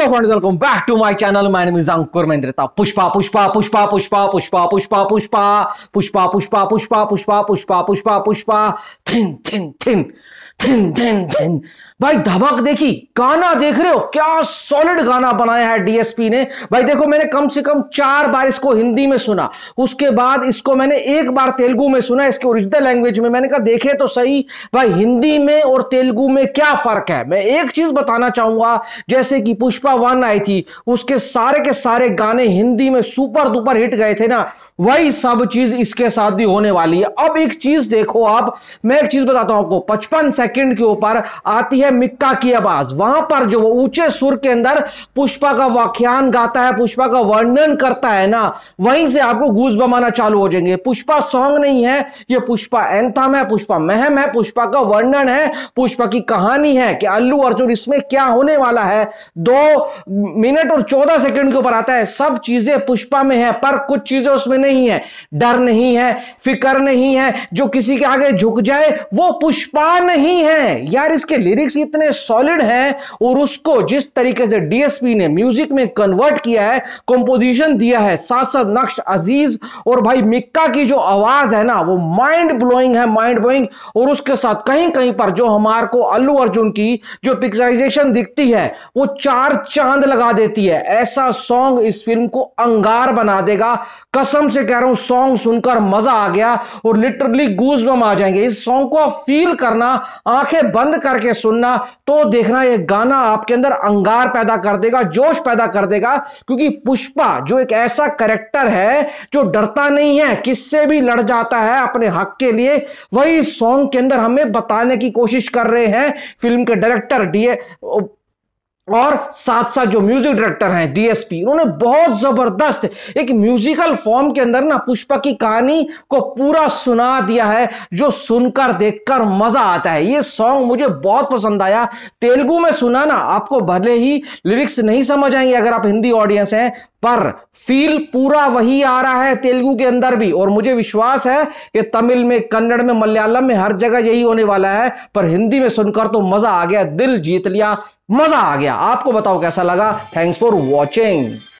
hello friends welcome back to my channel my name is Ankur Mahendrata Pushpa Pushpa Pushpa Pushpa Pushpa Pushpa Pushpa Pushpa Pushpa Pushpa Pushpa Pushpa Pushpa Pushpa थिन थिन थिन थिन थिन थिन भाई धमक देखी गाना देख रहे हो क्या सॉलिड गाना बनाया है डीएसपी ने भाई देखो मैंने कम से कम चार बार इसको हिंदी में सुना उसके बाद इसको मैंने एक बार तेलुगु में सुना इसके ओरिजिनल लैंग्वेज में मैंने कहा देखे तो सही भाई हिंदी में और तेलुगु में क्या फर्क है मैं एक चीज बताना चाहूंगा जैसे कि पुष्पा पुष्पा वन आई थी उसके सारे के सारे गाने हिंदी में सुपर दुपर हिट गए थे ना वही सब चीज इसके साथ भी होने वाली है अब एक चीज देखो आप मैं एक चीज बताता हूं आपको पचपन सेकंड के ऊपर आती है मिक्का की आवाज वहां पर जो वो ऊंचे सुर के अंदर पुष्पा का व्याख्यान गाता है पुष्पा का वर्णन करता है ना वहीं से आपको घूस बमाना चालू हो जाएंगे पुष्पा सॉन्ग नहीं है ये पुष्पा एंथम है पुष्पा महम है पुष्पा का वर्णन है पुष्पा की कहानी है कि अल्लू अर्जुन इसमें क्या होने वाला है दो मिनट और चौदह सेकंड के ऊपर आता है सब चीजें पुष्पा में है पर कुछ चीजें उसमें नहीं है डर नहीं है फिकर नहीं है जो किसी के आगे झुक जाए वो पुष्पा नहीं है यार इसके लिरिक्स इतने सॉलिड हैं और उसको जिस तरीके से डीएसपी ने म्यूजिक में कन्वर्ट किया है कंपोजिशन दिया है सांसद नक्श अजीज और भाई मिक्का की जो आवाज है ना वो माइंड ब्लोइंग है माइंड ब्लोइंग और उसके साथ कहीं कहीं पर जो हमारे को अल्लू अर्जुन की जो पिक्चराइजेशन दिखती है वो चार चांद लगा देती है ऐसा सॉन्ग इस फिल्म को अंगार बना देगा कसम से कह रहा हूं सॉन्ग सुनकर मजा आ गया और लिटरली गूज बम आ जाएंगे इस सॉन्ग को फील करना आंखें बंद करके सुनना तो देखना यह गाना आपके अंदर अंगार पैदा कर देगा जोश पैदा कर देगा क्योंकि पुष्पा जो एक ऐसा करेक्टर है जो डरता नहीं है किससे भी लड़ जाता है अपने हक के लिए वही सॉन्ग के अंदर हमें बताने की कोशिश कर रहे हैं फिल्म के डायरेक्टर डीए और साथ साथ जो म्यूजिक डायरेक्टर हैं डीएसपी उन्होंने बहुत जबरदस्त एक म्यूजिकल फॉर्म के अंदर ना पुष्पा की कहानी को पूरा सुना दिया है जो सुनकर देखकर मजा आता है ये सॉन्ग मुझे बहुत पसंद आया तेलुगु में सुना ना आपको भले ही लिरिक्स नहीं समझ आएंगे अगर आप हिंदी ऑडियंस हैं पर फील पूरा वही आ रहा है तेलुगु के अंदर भी और मुझे विश्वास है कि तमिल में कन्नड़ में मलयालम में हर जगह यही होने वाला है पर हिंदी में सुनकर तो मजा आ गया दिल जीत लिया मजा आ गया आपको बताओ कैसा लगा थैंक्स फॉर वॉचिंग